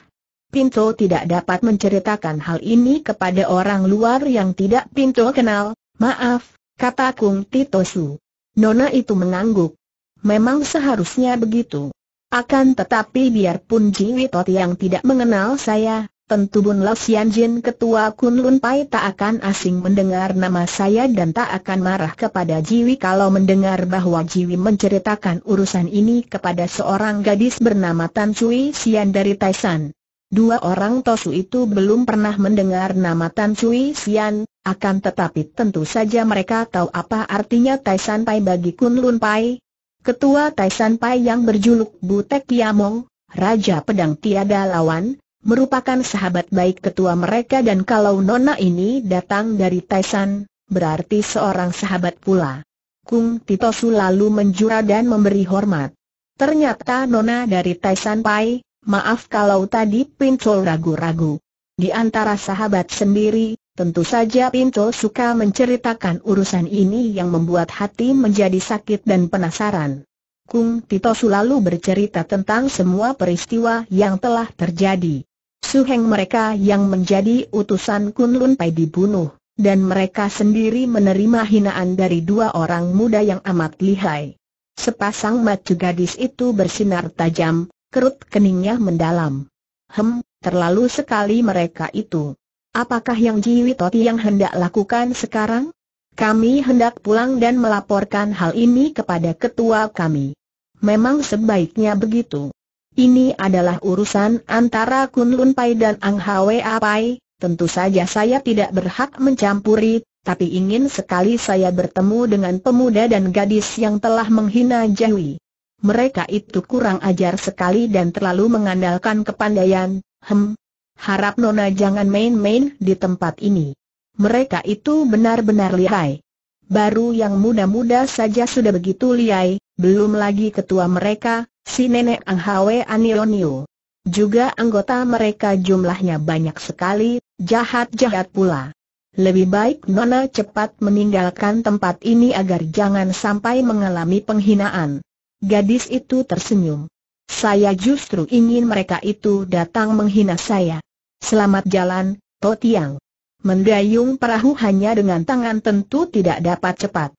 Pinto tidak dapat menceritakan hal ini kepada orang luar yang tidak Pinto kenal. Maaf, kata Kung Tito Su. Nona itu mengangguk. Memang seharusnya begitu. Akan tetapi biarpun Jiwi Toti yang tidak mengenal saya, Tentu Bun Lao Jin, ketua Kun Lun Pai tak akan asing mendengar nama saya dan tak akan marah kepada Jiwi kalau mendengar bahwa Jiwi menceritakan urusan ini kepada seorang gadis bernama Tan Cui Xian dari Taisan. Dua orang Tosu itu belum pernah mendengar nama Tan Cui Xian, akan tetapi tentu saja mereka tahu apa artinya Taisan Pai bagi Kun Lun Pai. Ketua Taisan Pai yang berjuluk Butek Yamong, Raja Pedang Tiada Lawan, merupakan sahabat baik ketua mereka dan kalau Nona ini datang dari Taisan, berarti seorang sahabat pula. Kung Titosu lalu menjura dan memberi hormat. Ternyata Nona dari Taisan Pai, maaf kalau tadi Pincol ragu-ragu. Di antara sahabat sendiri, tentu saja Pincol suka menceritakan urusan ini yang membuat hati menjadi sakit dan penasaran. Kung Tito selalu bercerita tentang semua peristiwa yang telah terjadi. Su mereka yang menjadi utusan Kunlun Pai dibunuh, dan mereka sendiri menerima hinaan dari dua orang muda yang amat lihai. Sepasang mata gadis itu bersinar tajam, kerut keningnya mendalam. Hem, terlalu sekali mereka itu. Apakah yang Jiwi Toti yang hendak lakukan sekarang? Kami hendak pulang dan melaporkan hal ini kepada ketua kami. Memang sebaiknya begitu. Ini adalah urusan antara Kunlun Pai dan Ang A Pai, tentu saja saya tidak berhak mencampuri, tapi ingin sekali saya bertemu dengan pemuda dan gadis yang telah menghina Jawi. Mereka itu kurang ajar sekali dan terlalu mengandalkan kepandaian, hem. Harap Nona jangan main-main di tempat ini. Mereka itu benar-benar lihai. Baru yang muda-muda saja sudah begitu lihai, belum lagi ketua mereka, si nenek Ang Hwe anionio, Juga anggota mereka jumlahnya banyak sekali, jahat-jahat pula. Lebih baik Nona cepat meninggalkan tempat ini agar jangan sampai mengalami penghinaan. Gadis itu tersenyum. Saya justru ingin mereka itu datang menghina saya. Selamat jalan, Totiang. Mendayung perahu hanya dengan tangan tentu tidak dapat cepat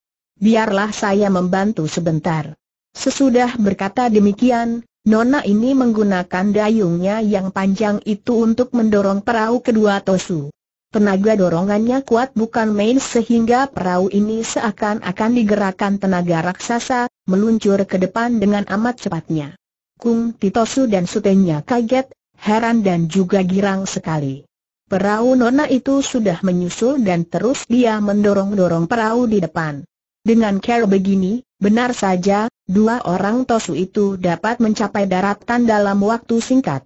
biarlah saya membantu sebentar. Sesudah berkata demikian, Nona ini menggunakan dayungnya yang panjang itu untuk mendorong perahu kedua Tosu. Tenaga dorongannya kuat bukan main sehingga perahu ini seakan-akan digerakkan tenaga raksasa, meluncur ke depan dengan amat cepatnya. Kung Titosu dan sutenya kaget, heran dan juga girang sekali. Perahu Nona itu sudah menyusul dan terus dia mendorong-dorong perahu di depan. Dengan cara begini, benar saja, dua orang Tosu itu dapat mencapai daratan dalam waktu singkat.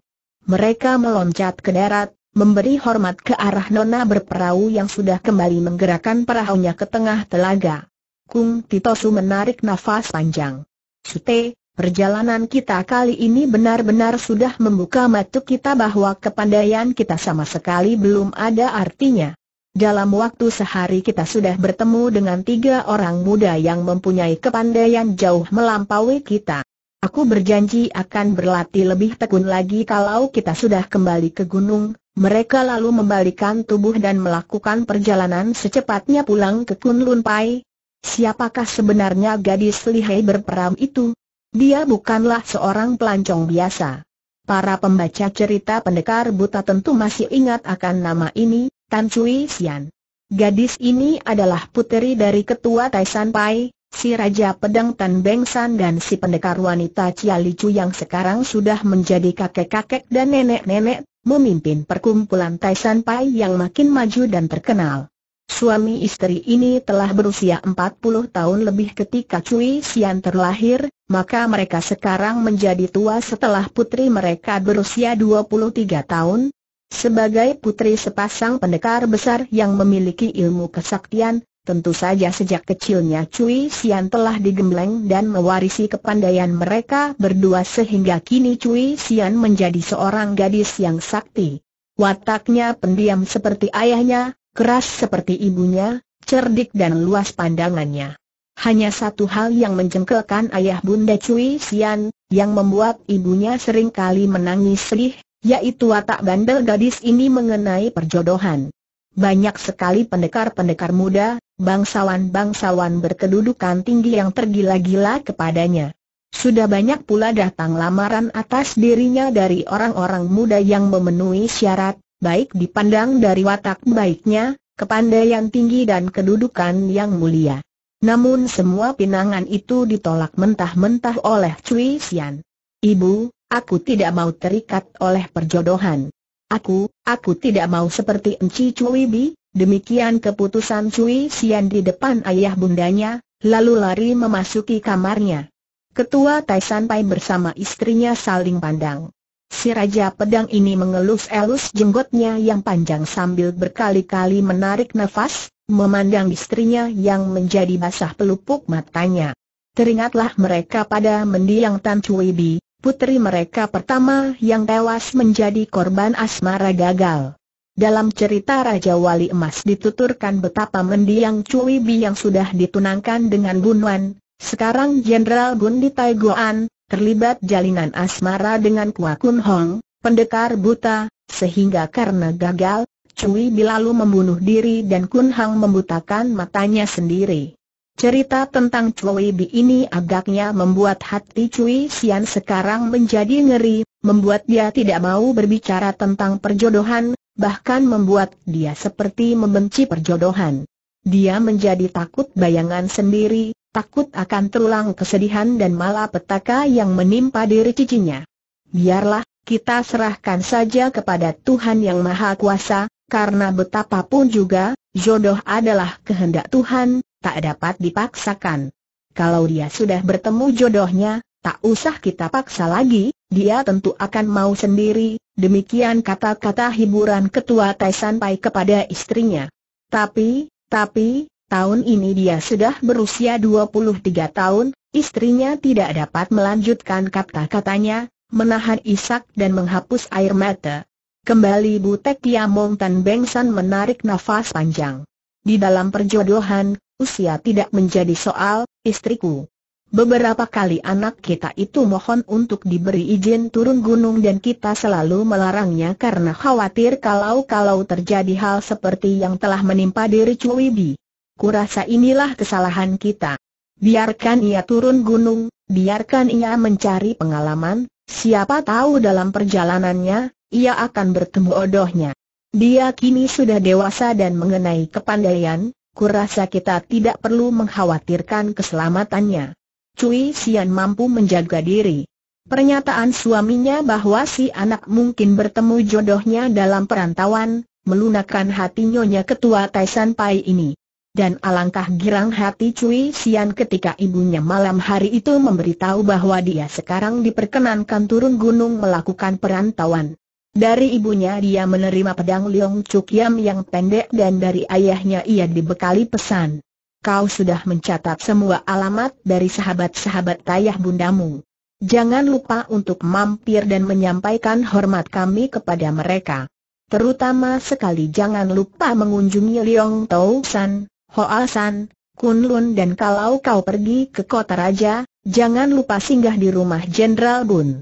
Mereka meloncat ke darat, memberi hormat ke arah Nona berperahu yang sudah kembali menggerakkan perahunya ke tengah telaga. Kung Titosu menarik nafas panjang. Sute, perjalanan kita kali ini benar-benar sudah membuka mata kita bahwa kepandaian kita sama sekali belum ada artinya. Dalam waktu sehari kita sudah bertemu dengan tiga orang muda yang mempunyai kepandaian jauh melampaui kita. Aku berjanji akan berlatih lebih tekun lagi kalau kita sudah kembali ke gunung. Mereka lalu membalikan tubuh dan melakukan perjalanan secepatnya pulang ke Kunlun Pai. Siapakah sebenarnya gadis lihai berperam itu? Dia bukanlah seorang pelancong biasa. Para pembaca cerita pendekar buta tentu masih ingat akan nama ini, Tan Cui Sian. Gadis ini adalah puteri dari ketua Taisan Pai, si Raja Pedang Tan Beng San dan si pendekar wanita Chia Chu yang sekarang sudah menjadi kakek-kakek dan nenek-nenek, memimpin perkumpulan Taisan Pai yang makin maju dan terkenal. Suami istri ini telah berusia 40 tahun lebih ketika Cui Sian terlahir, maka mereka sekarang menjadi tua setelah putri mereka berusia 23 tahun, sebagai putri sepasang pendekar besar yang memiliki ilmu kesaktian, tentu saja sejak kecilnya Cui Xian telah digembleng dan mewarisi kepandaian mereka berdua sehingga kini Cui Xian menjadi seorang gadis yang sakti. Wataknya pendiam seperti ayahnya, keras seperti ibunya, cerdik dan luas pandangannya. Hanya satu hal yang menjengkelkan ayah Bunda Cui Xian, yang membuat ibunya seringkali menangis sedih, yaitu watak bandel gadis ini mengenai perjodohan. Banyak sekali pendekar-pendekar muda, bangsawan-bangsawan berkedudukan tinggi yang tergila-gila kepadanya. Sudah banyak pula datang lamaran atas dirinya dari orang-orang muda yang memenuhi syarat, baik dipandang dari watak baiknya, kepandaian tinggi dan kedudukan yang mulia. Namun semua pinangan itu ditolak mentah-mentah oleh Cui Xian. Ibu, Aku tidak mau terikat oleh perjodohan. Aku, aku tidak mau seperti Enci Cui Bi, demikian keputusan Cui Sian di depan ayah bundanya, lalu lari memasuki kamarnya. Ketua Tai Pai bersama istrinya saling pandang. Si Raja Pedang ini mengelus-elus jenggotnya yang panjang sambil berkali-kali menarik nafas, memandang istrinya yang menjadi basah pelupuk matanya. Teringatlah mereka pada mendiang Tan Cui Bi, putri mereka pertama yang tewas menjadi korban asmara gagal. Dalam cerita Raja Wali Emas dituturkan betapa mendiang Cui Bi yang sudah ditunangkan dengan Bun Wan, sekarang Jenderal Gun di Tai Goan, terlibat jalinan asmara dengan Kua Kun Hong, pendekar buta, sehingga karena gagal, Cui Bi lalu membunuh diri dan Kun Hong membutakan matanya sendiri. Cerita tentang Cui Bi ini agaknya membuat hati Cui Xian sekarang menjadi ngeri, membuat dia tidak mau berbicara tentang perjodohan, bahkan membuat dia seperti membenci perjodohan. Dia menjadi takut bayangan sendiri, takut akan terulang kesedihan dan malapetaka yang menimpa diri cicinya. Biarlah, kita serahkan saja kepada Tuhan Yang Maha Kuasa, karena betapapun juga, jodoh adalah kehendak Tuhan, tak dapat dipaksakan. Kalau dia sudah bertemu jodohnya, tak usah kita paksa lagi, dia tentu akan mau sendiri, demikian kata-kata hiburan ketua Tai Pai kepada istrinya. Tapi, tapi, tahun ini dia sudah berusia 23 tahun, istrinya tidak dapat melanjutkan kata-katanya, menahan isak dan menghapus air mata. Kembali Butek Tia Mongtan Tan menarik nafas panjang. Di dalam perjodohan, usia tidak menjadi soal, istriku. Beberapa kali anak kita itu mohon untuk diberi izin turun gunung dan kita selalu melarangnya karena khawatir kalau-kalau terjadi hal seperti yang telah menimpa diri Cuiwi. Kurasa inilah kesalahan kita. Biarkan ia turun gunung, biarkan ia mencari pengalaman, siapa tahu dalam perjalanannya, ia akan bertemu odohnya. Dia kini sudah dewasa dan mengenai kepandaian, kurasa kita tidak perlu mengkhawatirkan keselamatannya. Cui Sian mampu menjaga diri. Pernyataan suaminya bahwa si anak mungkin bertemu jodohnya dalam perantauan, melunakkan hati Nyonya Ketua Taisan Pai ini. Dan alangkah girang hati Cui Sian ketika ibunya malam hari itu memberitahu bahwa dia sekarang diperkenankan turun gunung melakukan perantauan. Dari ibunya dia menerima pedang Liong Chuk Yam yang pendek dan dari ayahnya ia dibekali pesan. Kau sudah mencatat semua alamat dari sahabat-sahabat ayah bundamu. Jangan lupa untuk mampir dan menyampaikan hormat kami kepada mereka. Terutama sekali jangan lupa mengunjungi Liong Tau San, Hoa San, Lun, dan kalau kau pergi ke kota raja, jangan lupa singgah di rumah Jenderal Bun.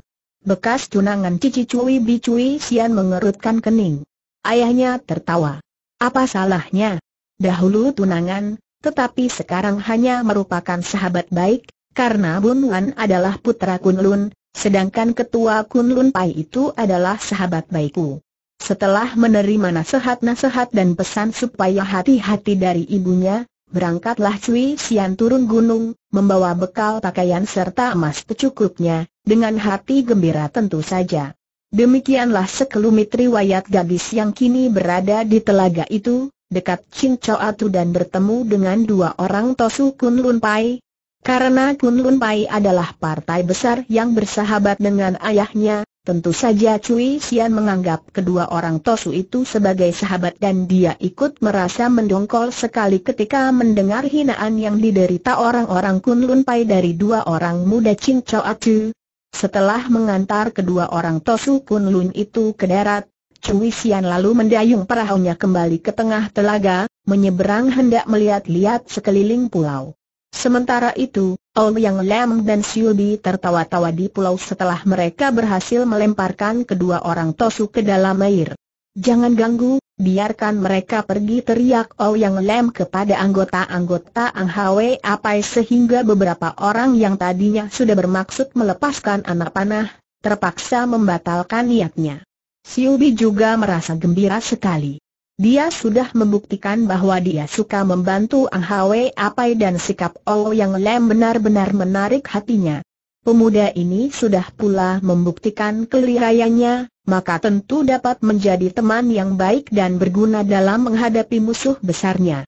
Bekas tunangan Cici Cui Bicui Sian mengerutkan kening. Ayahnya tertawa. Apa salahnya? Dahulu tunangan, tetapi sekarang hanya merupakan sahabat baik, karena Bun Wan adalah putra Kunlun, sedangkan ketua Kunlun Pai itu adalah sahabat baikku. Setelah menerima nasihat-nasihat dan pesan supaya hati-hati dari ibunya, berangkatlah Cui Sian turun gunung, membawa bekal pakaian serta emas secukupnya, dengan hati gembira tentu saja. Demikianlah sekelumit riwayat gadis yang kini berada di telaga itu, dekat Chin Atu dan bertemu dengan dua orang Tosu Kun Pai. Karena Kun Pai adalah partai besar yang bersahabat dengan ayahnya, tentu saja Cui Xian menganggap kedua orang Tosu itu sebagai sahabat dan dia ikut merasa mendongkol sekali ketika mendengar hinaan yang diderita orang-orang Kun Pai dari dua orang muda Chin Atu. Setelah mengantar kedua orang Tosu Kun Lun itu ke darat, Cui Xian lalu mendayung perahunya kembali ke tengah telaga, menyeberang hendak melihat-lihat sekeliling pulau. Sementara itu, Ouyang oh Lam dan Bi tertawa-tawa di pulau setelah mereka berhasil melemparkan kedua orang Tosu ke dalam air. Jangan ganggu, biarkan mereka pergi teriak Oh Yang Lem kepada anggota-anggota Ang Hwe Apai sehingga beberapa orang yang tadinya sudah bermaksud melepaskan anak panah, terpaksa membatalkan niatnya. Siubi juga merasa gembira sekali. Dia sudah membuktikan bahwa dia suka membantu Ang Hwe Apai dan sikap Oh Yang Lem benar-benar menarik hatinya pemuda ini sudah pula membuktikan kelirayanya, maka tentu dapat menjadi teman yang baik dan berguna dalam menghadapi musuh besarnya.